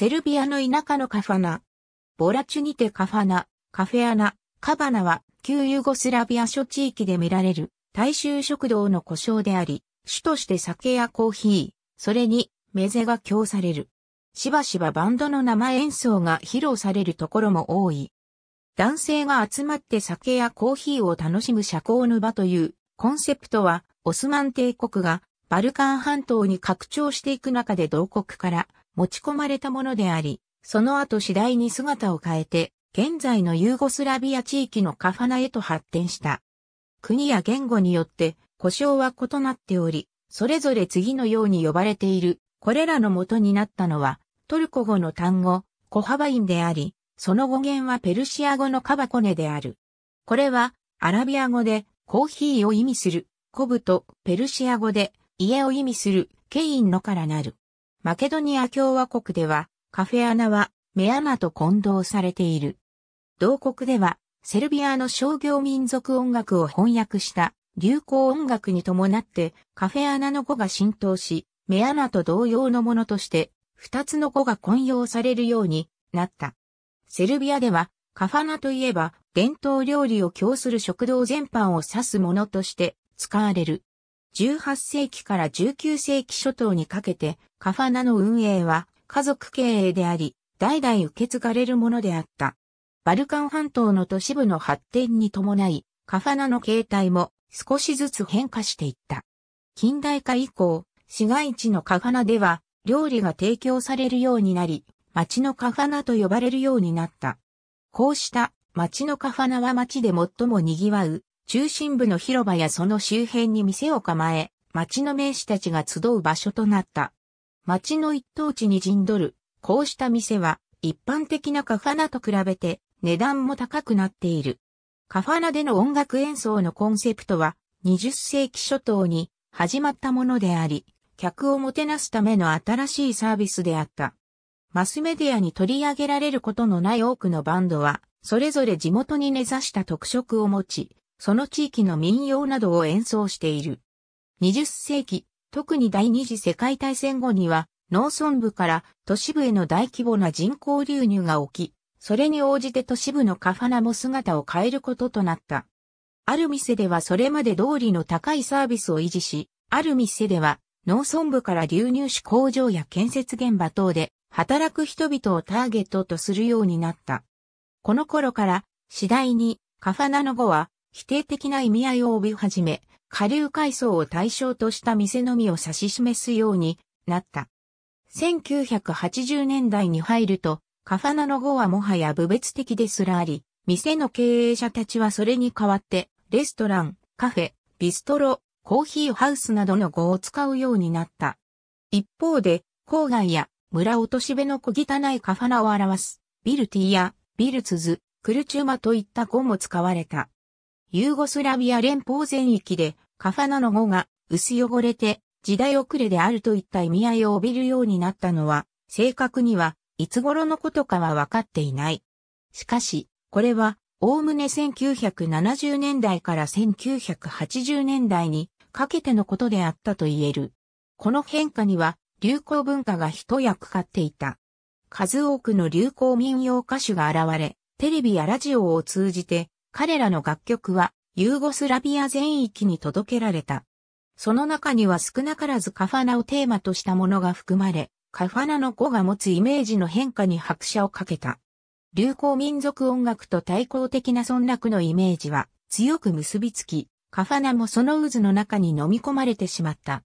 セルビアの田舎のカファナ。ボラチュニテカファナ、カフェアナ、カバナは旧ユーゴスラビア諸地域で見られる大衆食堂の故障であり、主として酒やコーヒー、それにメゼが供される。しばしばバンドの生演奏が披露されるところも多い。男性が集まって酒やコーヒーを楽しむ社交の場というコンセプトはオスマン帝国がバルカン半島に拡張していく中で同国から持ち込まれたものであり、その後次第に姿を変えて、現在のユーゴスラビア地域のカファナへと発展した。国や言語によって呼称は異なっており、それぞれ次のように呼ばれている。これらの元になったのは、トルコ語の単語、コハバインであり、その語源はペルシア語のカバコネである。これは、アラビア語で、コーヒーを意味する、コブと、ペルシア語で、家を意味する、ケインのからなる。マケドニア共和国では、カフェアナはメアナと混同されている。同国では、セルビアの商業民族音楽を翻訳した流行音楽に伴ってカフェアナの語が浸透し、メアナと同様のものとして二つの語が混用されるようになった。セルビアではカファナといえば伝統料理を供する食堂全般を指すものとして使われる。18世紀から19世紀初頭にかけてカファナの運営は家族経営であり、代々受け継がれるものであった。バルカン半島の都市部の発展に伴い、カファナの形態も少しずつ変化していった。近代化以降、市街地のカファナでは料理が提供されるようになり、町のカファナと呼ばれるようになった。こうした町のカファナは町で最も賑わう中心部の広場やその周辺に店を構え、町の名士たちが集う場所となった。町の一等地に陣取る。こうした店は、一般的なカファナと比べて、値段も高くなっている。カファナでの音楽演奏のコンセプトは、20世紀初頭に始まったものであり、客をもてなすための新しいサービスであった。マスメディアに取り上げられることのない多くのバンドは、それぞれ地元に根ざした特色を持ち、その地域の民謡などを演奏している。20世紀、特に第二次世界大戦後には、農村部から都市部への大規模な人口流入が起き、それに応じて都市部のカファナも姿を変えることとなった。ある店ではそれまで通りの高いサービスを維持し、ある店では農村部から流入し工場や建設現場等で働く人々をターゲットとするようになった。この頃から次第にカファナの語は否定的な意味合いを帯び始め、下流階層を対象とした店のみを指し示すようになった。1980年代に入ると、カファナの語はもはや部別的ですらあり、店の経営者たちはそれに代わって、レストラン、カフェ、ビストロ、コーヒーハウスなどの語を使うようになった。一方で、郊外や村落としべの小汚いカファナを表す、ビルティやビルツズ、クルチュマといった語も使われた。ユーゴスラビア連邦全域でカファナの語が薄汚れて時代遅れであるといった意味合いを帯びるようになったのは正確にはいつ頃のことかはわかっていない。しかし、これは、おおむね1970年代から1980年代にかけてのことであったと言える。この変化には流行文化が一役買っていた。数多くの流行民謡歌手が現れ、テレビやラジオを通じて彼らの楽曲はユーゴスラビア全域に届けられた。その中には少なからずカファナをテーマとしたものが含まれ、カファナの語が持つイメージの変化に拍車をかけた。流行民族音楽と対抗的な村落のイメージは強く結びつき、カファナもその渦の中に飲み込まれてしまった。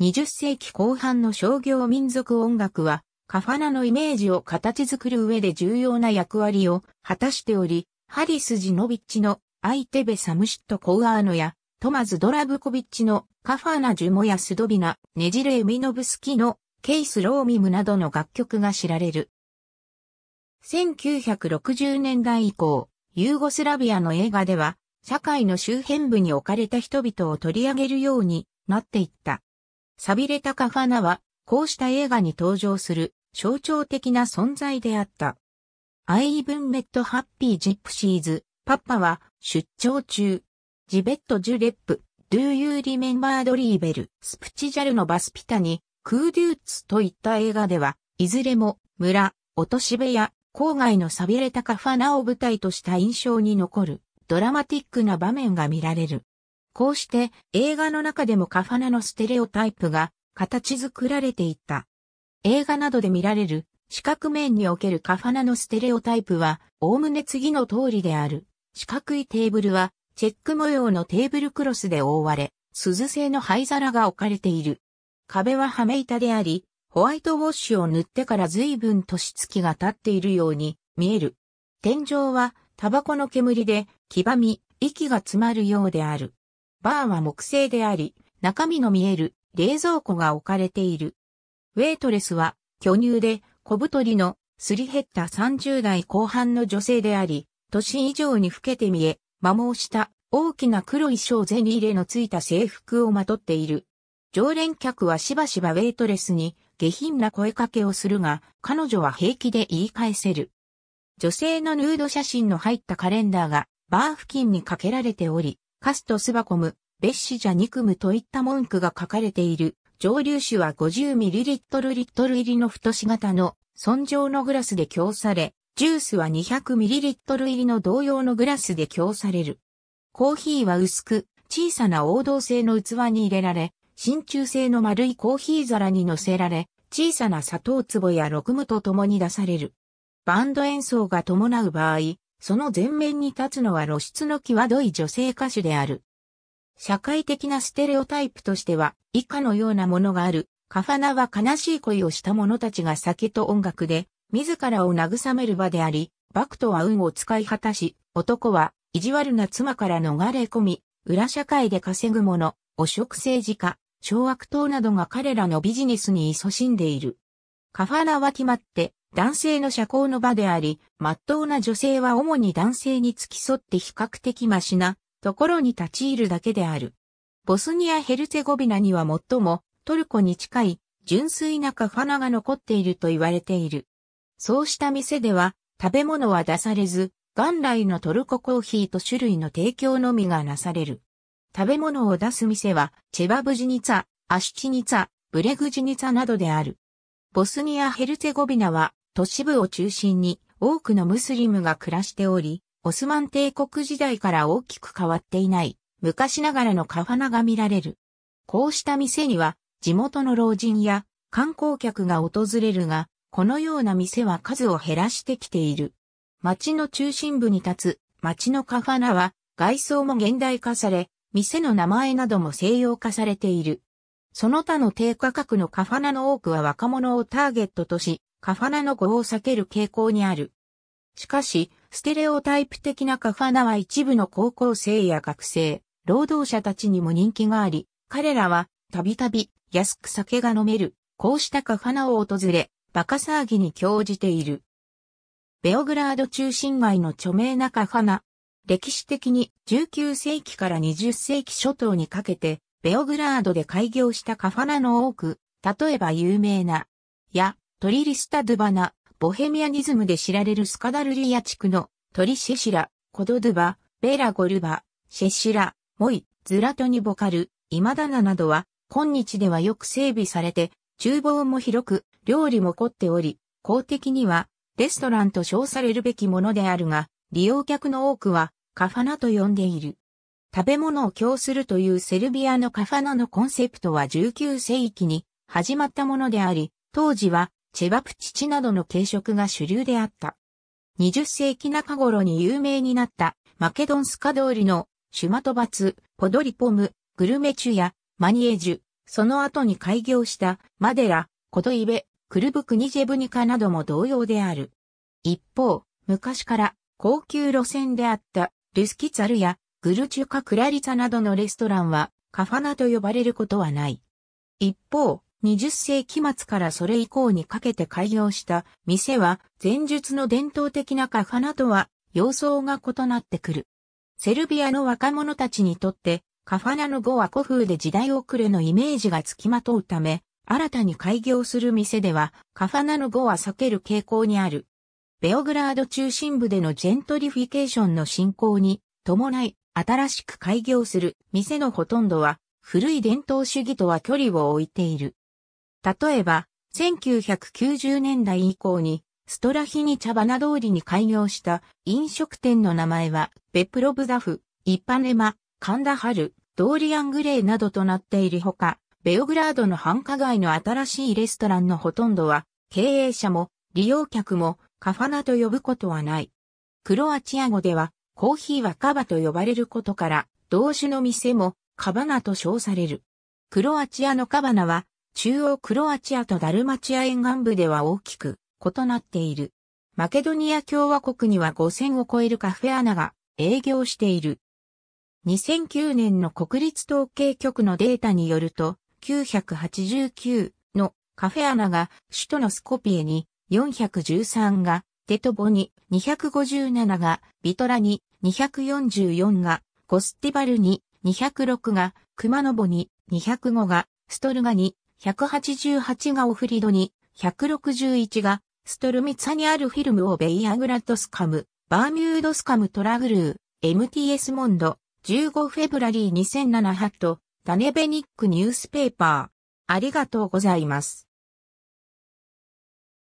20世紀後半の商業民族音楽は、カファナのイメージを形作る上で重要な役割を果たしており、ハリス・ジノビッチのアイテベ・サムシット・コウアーノや、トマズ・ドラブコビッチのカファナ・ジュモやスドビナ、ネジレ・エミノブスキのケイス・ローミムなどの楽曲が知られる。1960年代以降、ユーゴスラビアの映画では、社会の周辺部に置かれた人々を取り上げるようになっていった。寂れたカファナは、こうした映画に登場する象徴的な存在であった。アイブンメットハッピージプシーズ、パッパは出張中。ジベットジュレップ、ドゥーユーリメンバードリーベル、スプチジャルのバスピタニ、クーデューツといった映画では、いずれも村、落とし部屋、郊外の寂びれたカファナを舞台とした印象に残る、ドラマティックな場面が見られる。こうして映画の中でもカファナのステレオタイプが形作られていった。映画などで見られる四角面におけるカファナのステレオタイプは、おおむね次の通りである。四角いテーブルは、チェック模様のテーブルクロスで覆われ、鈴製の灰皿が置かれている。壁は羽目板であり、ホワイトウォッシュを塗ってから随分年月が経っているように見える。天井はタバコの煙で黄ばみ、息が詰まるようである。バーは木製であり、中身の見える冷蔵庫が置かれている。ウェイトレスは巨乳で小太りのすり減った30代後半の女性であり、年以上に老けて見え、摩耗した大きな黒い小銭入れのついた制服をまとっている。常連客はしばしばウェイトレスに下品な声かけをするが、彼女は平気で言い返せる。女性のヌード写真の入ったカレンダーがバー付近にかけられており、カストスバコム、ベッシジャニクムといった文句が書かれている蒸留酒は 50ml リットル入りの太し型の尊上のグラスで供され、ジュースは 200ml 入りの同様のグラスで供される。コーヒーは薄く、小さな王道製の器に入れられ、真鍮製の丸いコーヒー皿に乗せられ、小さな砂糖壺やロクムと共に出される。バンド演奏が伴う場合、その前面に立つのは露出の際どい女性歌手である。社会的なステレオタイプとしては、以下のようなものがある。カファナは悲しい恋をした者たちが酒と音楽で、自らを慰める場であり、バクトは運を使い果たし、男は意地悪な妻から逃れ込み、裏社会で稼ぐ者、汚職政治家、小悪党などが彼らのビジネスに勤しんでいる。カファナは決まって男性の社交の場であり、まっとうな女性は主に男性に付き添って比較的マシなところに立ち入るだけである。ボスニア・ヘルツェゴビナには最もトルコに近い純粋なカファナが残っていると言われている。そうした店では食べ物は出されず、元来のトルココーヒーと種類の提供のみがなされる。食べ物を出す店は、チェバブジニツァ、アシチニツァ、ブレグジニツァなどである。ボスニア・ヘルツェゴビナは、都市部を中心に多くのムスリムが暮らしており、オスマン帝国時代から大きく変わっていない、昔ながらのカファナが見られる。こうした店には、地元の老人や観光客が訪れるが、このような店は数を減らしてきている。街の中心部に立つ街のカファナは外装も現代化され、店の名前なども西洋化されている。その他の低価格のカファナの多くは若者をターゲットとし、カファナの語を避ける傾向にある。しかし、ステレオタイプ的なカファナは一部の高校生や学生、労働者たちにも人気があり、彼らはたびたび安く酒が飲める、こうしたカファナを訪れ、バカ騒ぎに興じている。ベオグラード中心街の著名なカファナ。歴史的に19世紀から20世紀初頭にかけて、ベオグラードで開業したカファナの多く、例えば有名な、や、トリリスタ・ドゥバナ、ボヘミアニズムで知られるスカダルリア地区のトリシェシラ、コドドゥバ、ベラゴルバ、シェシラ、モイ、ズラトニボカル、イマダナなどは今日ではよく整備されて、厨房も広く、料理も凝っており、公的にはレストランと称されるべきものであるが、利用客の多くはカファナと呼んでいる。食べ物を供するというセルビアのカファナのコンセプトは19世紀に始まったものであり、当時はチェバプチチなどの軽食が主流であった。20世紀中頃に有名になったマケドンスカ通りのシュマトバツ、ポドリポム、グルメチュやマニエジュ、その後に開業したマデラ、コトイベ、クルブクニジェブニカなども同様である。一方、昔から高級路線であったルスキツァルやグルチュカクラリツァなどのレストランはカファナと呼ばれることはない。一方、20世紀末からそれ以降にかけて開業した店は前述の伝統的なカファナとは様相が異なってくる。セルビアの若者たちにとってカファナの語は古風で時代遅れのイメージがつきまとうため、新たに開業する店ではカファナの語は避ける傾向にある。ベオグラード中心部でのジェントリフィケーションの進行に伴い新しく開業する店のほとんどは古い伝統主義とは距離を置いている。例えば、1990年代以降に、ストラヒニ茶花通りに開業した飲食店の名前は、ベプロブザフ、イパネマ、カンダハル、ドーリアングレーなどとなっているほか、ベオグラードの繁華街の新しいレストランのほとんどは、経営者も利用客もカファナと呼ぶことはない。クロアチア語では、コーヒーはカバと呼ばれることから、同種の店もカバナと称される。クロアチアのカバナは中央クロアチアとダルマチア沿岸部では大きく異なっている。マケドニア共和国には5000を超えるカフェアナが営業している。2009年の国立統計局のデータによると、989のカフェアナが首都のスコピエに、413がテトボに、257がビトラに、244がゴスティバルに、206がクマノボに、205がストルガに、188がオフリドに、161がストルミツァにあるフィルムをベイアグラッドスカム、バーミュードスカムトラグルー、MTS モンド、15フェブラリー2007ハット、ダネベニックニュースペーパー。ありがとうございます。